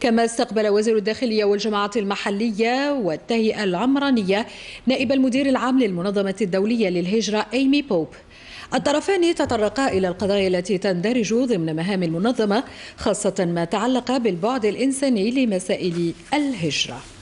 كما استقبل وزير الداخلية والجماعات المحلية والتهيئة العمرانية نائب المدير العام للمنظمة الدولية للهجرة إيمي بوب الطرفان تطرقا إلى القضايا التي تندرج ضمن مهام المنظمة خاصة ما تعلق بالبعد الإنساني لمسائل الهجرة